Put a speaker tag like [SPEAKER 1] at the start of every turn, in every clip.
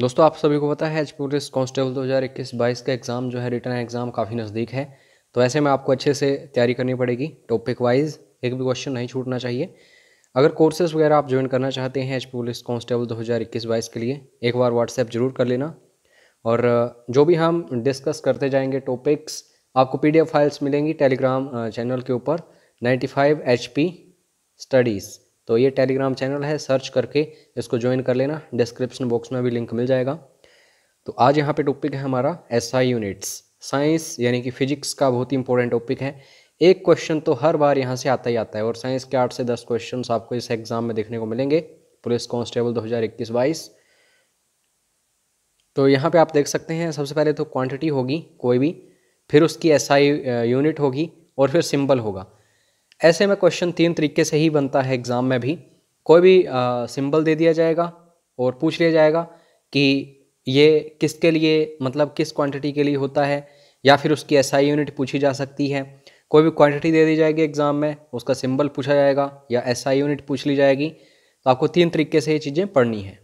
[SPEAKER 1] दोस्तों आप सभी को पता है एच पुलिस कांस्टेबल दो हज़ार इक्कीस बाईस का एग्ज़ाम जो है रिटर्न एग्ज़ाम काफ़ी नज़दीक है तो ऐसे में आपको अच्छे से तैयारी करनी पड़ेगी टॉपिक वाइज एक भी क्वेश्चन नहीं छूटना चाहिए अगर कोर्सेज वगैरह आप ज्वाइन करना चाहते हैं एच पुलिस कांस्टेबल दो हज़ार इक्कीस बाईस के लिए एक बार व्हाट्सएप जरूर कर लेना और जो भी हम डिस्कस करते जाएंगे टॉपिक्स आपको एफ फाइल्स मिलेंगी टेलीग्राम चैनल के ऊपर एच पी स्टडीज़ तो ये टेलीग्राम चैनल है सर्च करके इसको ज्वाइन कर लेना डिस्क्रिप्शन बॉक्स में भी लिंक मिल जाएगा तो आज यहाँ पे टॉपिक है हमारा एसआई यूनिट्स साइंस यानी कि फिजिक्स का बहुत ही इंपॉर्टेंट टॉपिक है एक क्वेश्चन तो हर बार यहाँ से आता ही आता है और साइंस के आठ से दस क्वेश्चन आपको इस एग्ज़ाम में देखने को मिलेंगे पुलिस कॉन्स्टेबल दो हज़ार तो यहाँ पे आप देख सकते हैं सबसे पहले तो क्वांटिटी होगी कोई भी फिर उसकी एस SI यूनिट होगी और फिर सिंबल होगा ऐसे में क्वेश्चन तीन तरीके से ही बनता है एग्ज़ाम में भी कोई भी सिंबल दे दिया जाएगा और पूछ लिया जाएगा कि ये किसके लिए मतलब किस क्वांटिटी के लिए होता है या फिर उसकी एस आई यूनिट पूछी जा सकती है कोई भी क्वांटिटी दे दी जाएगी एग्ज़ाम में उसका सिंबल पूछा जाएगा या एस आई यूनिट पूछ ली जाएगी तो आपको तीन तरीके से ये चीज़ें पढ़नी है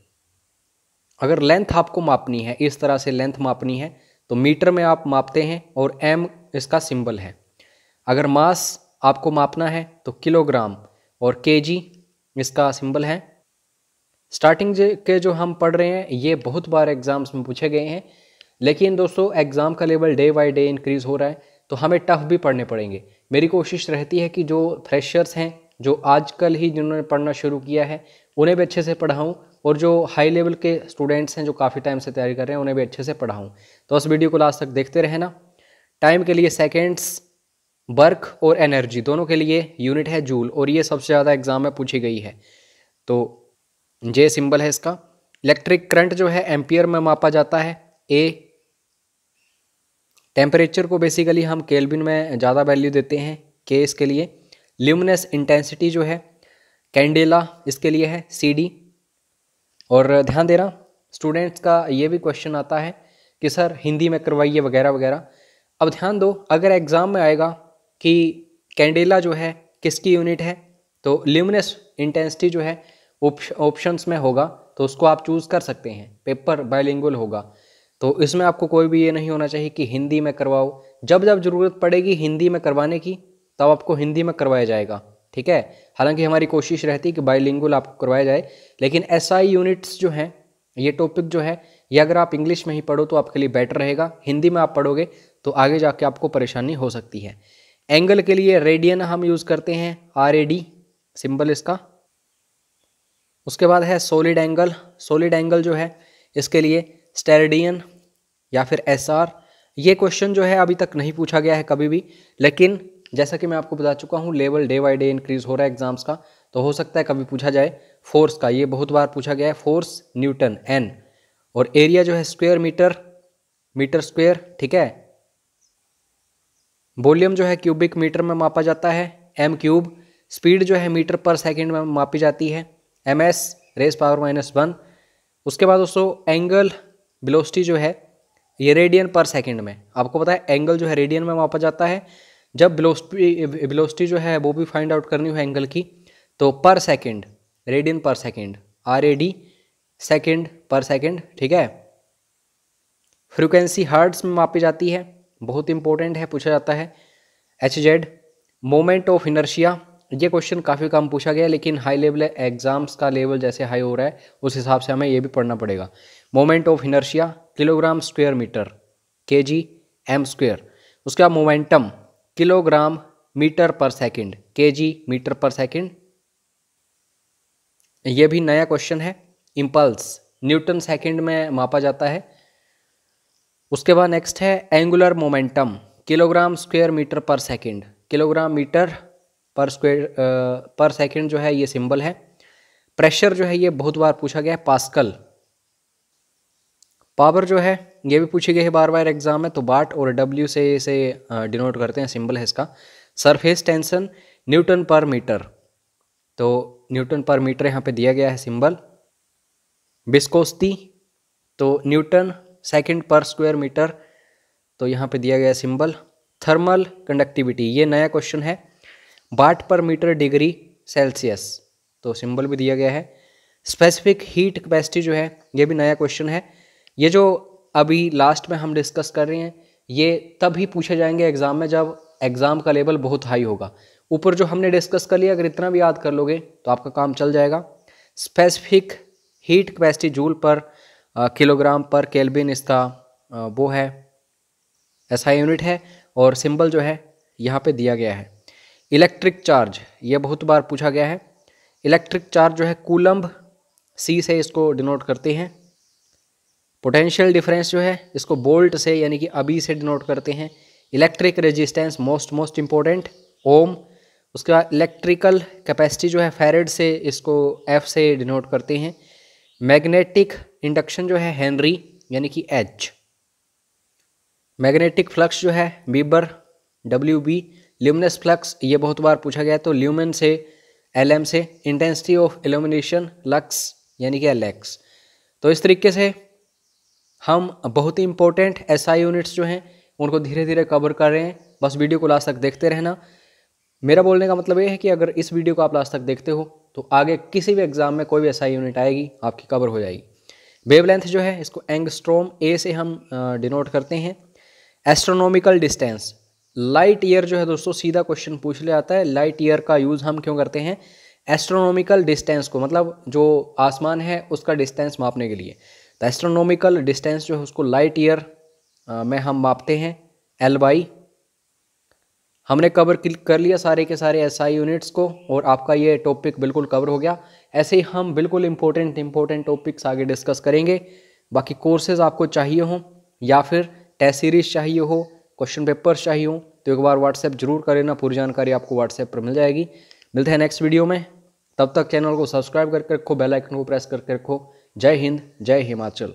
[SPEAKER 1] अगर लेंथ आपको मापनी है इस तरह से लेंथ मापनी है तो मीटर में आप मापते हैं और एम इसका सिंबल है अगर मास आपको मापना है तो किलोग्राम और के इसका सिंबल है स्टार्टिंग के जो हम पढ़ रहे हैं ये बहुत बार एग्ज़ाम्स में पूछे गए हैं लेकिन दोस्तों एग्ज़ाम का level day by day increase हो रहा है तो हमें टफ़ भी पढ़ने पड़ेंगे मेरी कोशिश रहती है कि जो फ्रेशर्स हैं जो आजकल ही जिन्होंने पढ़ना शुरू किया है उन्हें भी अच्छे से पढ़ाऊँ और जो हाई लेवल के स्टूडेंट्स हैं जो काफ़ी टाइम से तैयारी कर रहे हैं उन्हें भी अच्छे से पढ़ाऊँ तो उस वीडियो को लास्ट तक देखते रहना टाइम के लिए सेकेंड्स वर्क और एनर्जी दोनों के लिए यूनिट है जूल और ये सबसे ज़्यादा एग्जाम में पूछी गई है तो जे सिंबल है इसका इलेक्ट्रिक करंट जो है एम्पियर में मापा जाता है ए टेम्परेचर को बेसिकली हम केल्विन में ज़्यादा वैल्यू देते हैं के इसके लिए ल्यूमिनस इंटेंसिटी जो है कैंडेला इसके लिए है सी डी और ध्यान देना स्टूडेंट्स का ये भी क्वेश्चन आता है कि सर हिंदी में करवाइए वगैरह वगैरह अब ध्यान दो अगर एग्ज़ाम में आएगा कि कैंडेला जो है किसकी यूनिट है तो ल्यूमिनस इंटेंसिटी जो है ऑप्शंस में होगा तो उसको आप चूज़ कर सकते हैं पेपर बायलिंगुअल होगा तो इसमें आपको कोई भी ये नहीं होना चाहिए कि हिंदी में करवाओ जब जब ज़रूरत पड़ेगी हिंदी में करवाने की तब आपको हिंदी में करवाया जाएगा ठीक है हालांकि हमारी कोशिश रहती है कि बायलिंगुअल आपको करवाया जाए लेकिन एस आई यूनिट्स जो हैं ये टॉपिक जो है ये अगर आप इंग्लिश में ही पढ़ो तो आपके लिए बेटर रहेगा हिंदी में आप पढ़ोगे तो आगे जाके आपको परेशानी हो सकती है एंगल के लिए रेडियन हम यूज़ करते हैं आर ए डी सिंबल इसका उसके बाद है सॉलिड एंगल सॉलिड एंगल जो है इसके लिए स्टेरडियन या फिर एस आर ये क्वेश्चन जो है अभी तक नहीं पूछा गया है कभी भी लेकिन जैसा कि मैं आपको बता चुका हूँ level day by day increase हो रहा है एग्जाम्स का तो हो सकता है कभी पूछा जाए फोर्स का ये बहुत बार पूछा गया है फोर्स न्यूटन एन और एरिया जो है स्क्वेयर मीटर मीटर स्क्वेयर ठीक है वॉल्यूम जो है क्यूबिक मीटर में मापा जाता है एम क्यूब स्पीड जो है मीटर पर सेकेंड में मापी जाती है M S raise power minus one उसके बाद दोस्तों एंगल बिलोस्टी जो है ये रेडियन पर सेकेंड में आपको पता है एंगल जो है रेडियन में मापा जाता है जब बिलोस्टी बिलोस्टी जो है वो भी फाइंड आउट करनी हो एंगल की तो per second radian per second R A D second per second ठीक है फ्रिक्वेंसी हर्ट्स में मापी जाती है बहुत इंपॉर्टेंट है पूछा जाता है H Z moment of inertia ये क्वेश्चन काफ़ी कम पूछा गया लेकिन हाई लेवल एग्जाम्स का लेवल जैसे हाई हो रहा है उस हिसाब से हमें ये भी पढ़ना पड़ेगा moment of inertia kilogram square metre K G M square उसके बाद momentum kilogram metre per second K G metre per second ये भी नया क्वेश्चन है इम्पल्स न्यूटन सेकंड में मापा जाता है उसके बाद नेक्स्ट है angular momentum kilogram square metre per second kilogram metre per square per second जो है ये सिंबल है प्रेशर जो है ये बहुत बार पूछा गया है पास्कल पावर जो है ये भी पूछी गई है बार बार एग्जाम में तो बाट और डब्ल्यू से इसे डिनोट करते हैं सिंबल है इसका surface tension newton per metre तो न्यूटन पर मीटर यहाँ पे दिया गया है सिंबल बिस्कोस्ती तो newton second per square metre तो यहाँ पे दिया गया सिंबल थर्मल कंडक्टिविटी ये नया क्वेश्चन है watt per metre degree Celsius तो सिंबल भी दिया गया है स्पेसिफिक हीट कैपेसिटी जो है ये भी नया क्वेश्चन है ये जो अभी लास्ट में हम डिस्कस कर रहे हैं ये तब ही पूछे जाएंगे एग्ज़ाम में जब एग्ज़ाम का लेवल बहुत हाई होगा ऊपर जो हमने डिस्कस कर लिया अगर इतना भी याद कर लोगे तो आपका काम चल जाएगा specific heat capacity joule per kilogram per kelvin इसका वो है ऐसा यूनिट है और सिंबल जो है यहाँ पे दिया गया है इलेक्ट्रिक चार्ज ये बहुत बार पूछा गया है इलेक्ट्रिक चार्ज जो है कूलम्ब सी से इसको डिनोट करते हैं पोटेंशियल डिफरेंस जो है इसको बोल्ट से यानी कि अभी से डिनोट करते हैं electric resistance most most important ohm उसके बाद इलेक्ट्रिकल कैपेसिटी जो है फेरेड से इसको एफ से डिनोट करते हैं मैग्नेटिक इंडक्शन जो है हेनरी यानी कि एच मैग्नेटिक फ्लक्स जो है weber W B luminous flux ये बहुत बार पूछा गया है तो ल्यूमिन से एल एम से इंटेंसिटी ऑफ एल्यूमिनेशन लक्स यानी कि एल एक्स तो इस तरीके से हम बहुत ही इंपॉर्टेंट एस आई यूनिट्स जो हैं उनको धीरे धीरे कवर कर रहे हैं बस वीडियो को लास्ट तक देखते रहना मेरा बोलने का मतलब ये है कि अगर इस वीडियो को आप लास्ट तक देखते हो तो आगे किसी भी एग्ज़ाम में कोई भी एस आई यूनिट आएगी आपकी कवर हो जाएगी वेवलेंथ जो है इसको एंगस्ट्रोम ए से हम डिनोट करते हैं एस्ट्रोनॉमिकल डिस्टेंस लाइट ईयर जो है दोस्तों सीधा क्वेश्चन पूछ ले आता है लाइट ईयर का यूज़ हम क्यों करते हैं एस्ट्रोनॉमिकल डिस्टेंस को मतलब जो आसमान है उसका डिस्टेंस मापने के लिए तो एस्ट्रोनॉमिकल डिस्टेंस जो है उसको लाइट ईयर में हम मापते हैं एल बाई हमने कवर क्लिक कर लिया सारे के सारे एस आई यूनिट्स को और आपका ये टॉपिक बिल्कुल कवर हो गया ऐसे ही हम बिल्कुल इंपॉर्टेंट इंपॉर्टेंट टॉपिक्स आगे डिस्कस करेंगे बाकी कोर्सेज आपको चाहिए हों या फिर टेस्ट सीरीज चाहिए हो क्वेश्चन पेपर चाहिए हों तो एक बार व्हाट्सएप जरूर कर लेना पूरी जानकारी आपको व्हाट्सएप पर मिल जाएगी मिलते हैं नेक्स्ट वीडियो में तब तक चैनल को सब्सक्राइब करके रखो बेल आइकन को प्रेस करके रखो जय हिंद जय हिमाचल